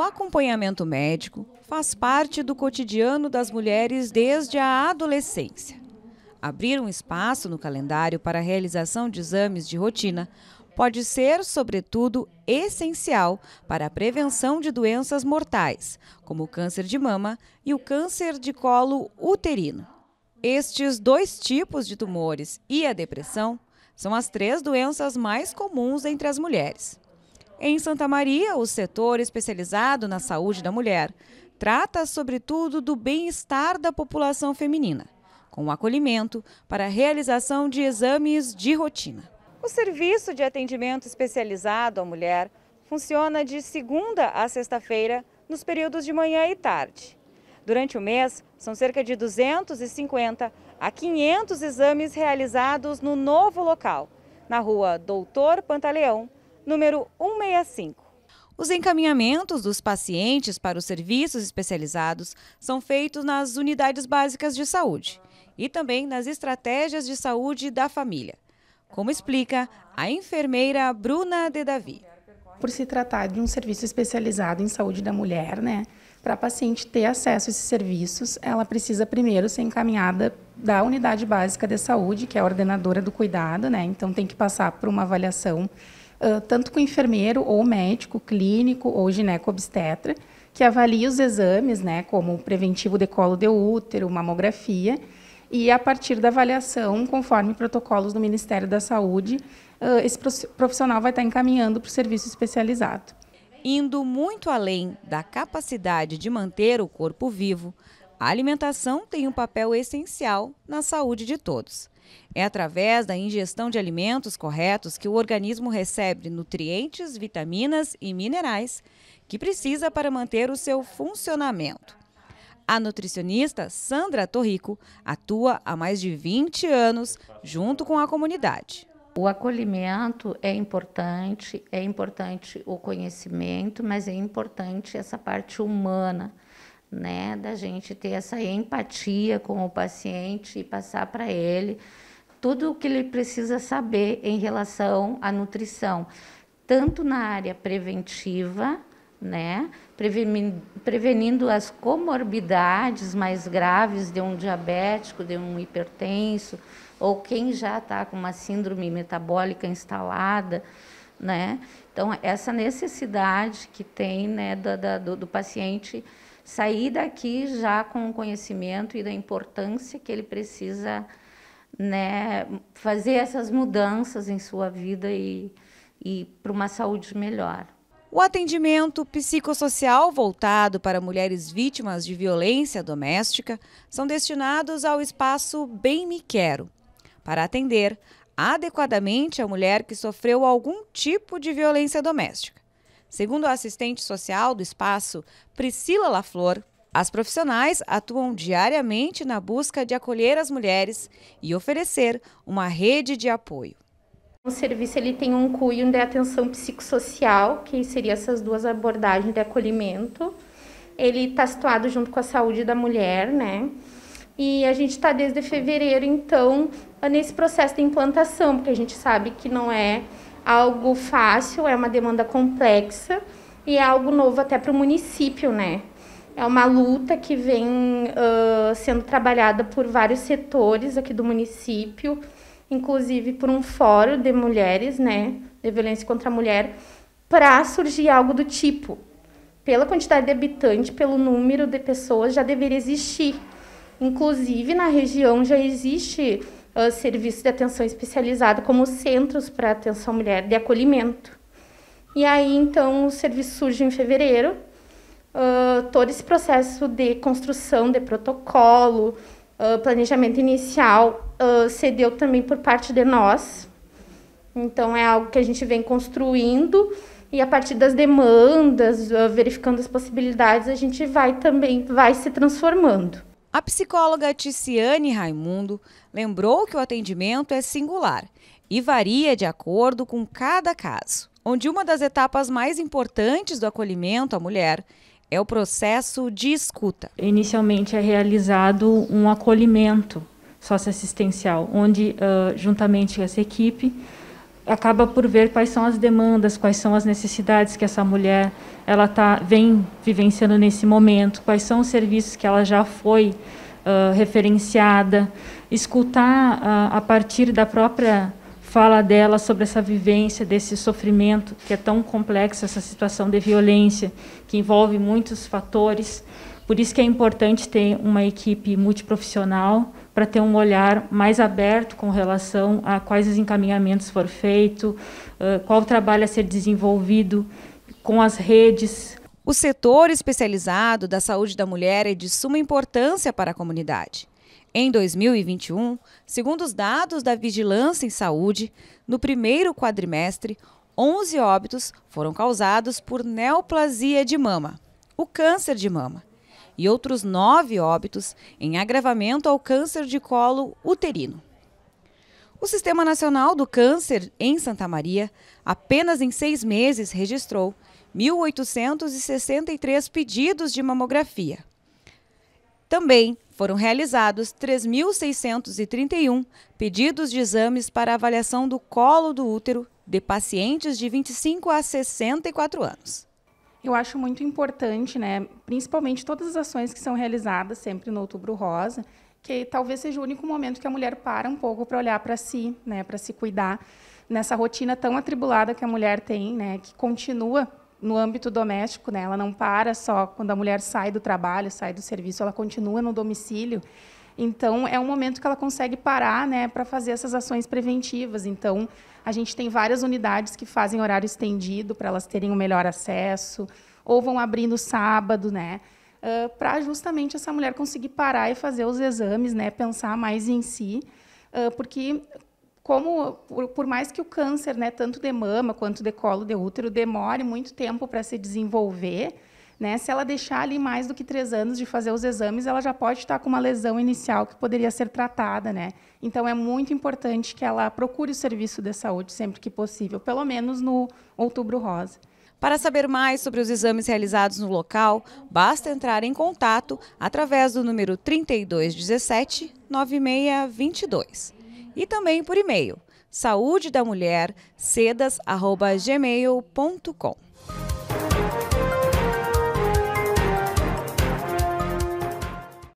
O acompanhamento médico faz parte do cotidiano das mulheres desde a adolescência. Abrir um espaço no calendário para a realização de exames de rotina pode ser, sobretudo, essencial para a prevenção de doenças mortais, como o câncer de mama e o câncer de colo uterino. Estes dois tipos de tumores e a depressão são as três doenças mais comuns entre as mulheres. Em Santa Maria, o setor especializado na saúde da mulher trata sobretudo do bem-estar da população feminina, com acolhimento para a realização de exames de rotina. O serviço de atendimento especializado à mulher funciona de segunda a sexta-feira, nos períodos de manhã e tarde. Durante o mês, são cerca de 250 a 500 exames realizados no novo local, na rua Doutor Pantaleão, número 165. Os encaminhamentos dos pacientes para os serviços especializados são feitos nas unidades básicas de saúde e também nas estratégias de saúde da família, como explica a enfermeira Bruna De Davi. Por se tratar de um serviço especializado em saúde da mulher, né, para a paciente ter acesso a esses serviços, ela precisa primeiro ser encaminhada da unidade básica de saúde, que é a ordenadora do cuidado, né, então tem que passar por uma avaliação tanto com enfermeiro ou médico clínico ou ginecoobstetra, que avalia os exames, né, como preventivo de colo de útero, mamografia, e a partir da avaliação, conforme protocolos do Ministério da Saúde, uh, esse profissional vai estar encaminhando para o serviço especializado. Indo muito além da capacidade de manter o corpo vivo, a alimentação tem um papel essencial na saúde de todos. É através da ingestão de alimentos corretos que o organismo recebe nutrientes, vitaminas e minerais que precisa para manter o seu funcionamento. A nutricionista Sandra Torrico atua há mais de 20 anos junto com a comunidade. O acolhimento é importante, é importante o conhecimento, mas é importante essa parte humana né? Da gente ter essa empatia com o paciente e passar para ele tudo o que ele precisa saber em relação à nutrição, tanto na área preventiva, né? Prevenindo, as comorbidades mais graves de um diabético, de um hipertenso, ou quem já está com uma síndrome metabólica instalada, né? Então, essa necessidade que tem né, do, do, do paciente sair daqui já com o conhecimento e da importância que ele precisa né, fazer essas mudanças em sua vida e, e para uma saúde melhor. O atendimento psicossocial voltado para mulheres vítimas de violência doméstica são destinados ao espaço Bem Me Quero, para atender adequadamente a mulher que sofreu algum tipo de violência doméstica. Segundo a assistente social do espaço, Priscila Laflor, as profissionais atuam diariamente na busca de acolher as mulheres e oferecer uma rede de apoio. O serviço ele tem um cunho de atenção psicossocial, que seria essas duas abordagens de acolhimento. Ele está situado junto com a saúde da mulher, né? E a gente está desde fevereiro, então, nesse processo de implantação, porque a gente sabe que não é algo fácil, é uma demanda complexa e é algo novo até para o município, né? É uma luta que vem uh, sendo trabalhada por vários setores aqui do município, inclusive por um fórum de mulheres, né, de violência contra a mulher, para surgir algo do tipo. Pela quantidade de habitantes, pelo número de pessoas, já deveria existir. Inclusive, na região já existe ah, serviços de atenção especializada, como centros para atenção mulher de acolhimento. E aí, então, o serviço surge em fevereiro. Uh, todo esse processo de construção de protocolo, uh, planejamento inicial, uh, também por parte de nós. Então, é algo que a gente vem construindo e a partir das demandas, verificando as possibilidades, a gente vai também vai se transformando. A psicóloga Ticiane Raimundo lembrou que o atendimento é singular e varia de acordo com cada caso, onde uma das etapas mais importantes do acolhimento à mulher é o processo de escuta. Inicialmente é realizado um acolhimento socioassistencial, onde, uh, juntamente com essa equipe, acaba por ver quais são as demandas, quais são as necessidades que essa mulher ela tá vem vivenciando nesse momento, quais são os serviços que ela já foi uh, referenciada, escutar uh, a partir da própria fala dela sobre essa vivência desse sofrimento que é tão complexo, essa situação de violência que envolve muitos fatores. Por isso que é importante ter uma equipe multiprofissional para ter um olhar mais aberto com relação a quais os encaminhamentos foram feitos, qual o trabalho a ser desenvolvido com as redes. O setor especializado da saúde da mulher é de suma importância para a comunidade. Em 2021, segundo os dados da Vigilância em Saúde, no primeiro quadrimestre, 11 óbitos foram causados por neoplasia de mama, o câncer de mama e outros nove óbitos em agravamento ao câncer de colo uterino. O Sistema Nacional do Câncer em Santa Maria, apenas em seis meses, registrou 1.863 pedidos de mamografia. Também foram realizados 3.631 pedidos de exames para avaliação do colo do útero de pacientes de 25 a 64 anos. Eu acho muito importante, né, principalmente todas as ações que são realizadas sempre no Outubro Rosa, que talvez seja o único momento que a mulher para um pouco para olhar para si, né, para se cuidar nessa rotina tão atribulada que a mulher tem, né, que continua no âmbito doméstico, né, ela não para só quando a mulher sai do trabalho, sai do serviço, ela continua no domicílio. Então, é um momento que ela consegue parar né, para fazer essas ações preventivas. Então, a gente tem várias unidades que fazem horário estendido para elas terem o um melhor acesso, ou vão abrir no sábado, né? Uh, para justamente essa mulher conseguir parar e fazer os exames, né, pensar mais em si, uh, porque como por, por, mais que o câncer, né, tanto de mama quanto de colo de útero demore muito tempo para se desenvolver, né? Se ela deixar ali mais do que três anos de fazer os exames, ela já pode estar com uma lesão inicial que poderia ser tratada, né? Então é muito importante que ela procure o serviço de saúde sempre que possível, pelo menos no Outubro Rosa. Para saber mais sobre os exames realizados no local, basta entrar em contato através do número 3217 9622 e também por e-mail saúde da mulher sedas@gmail.com.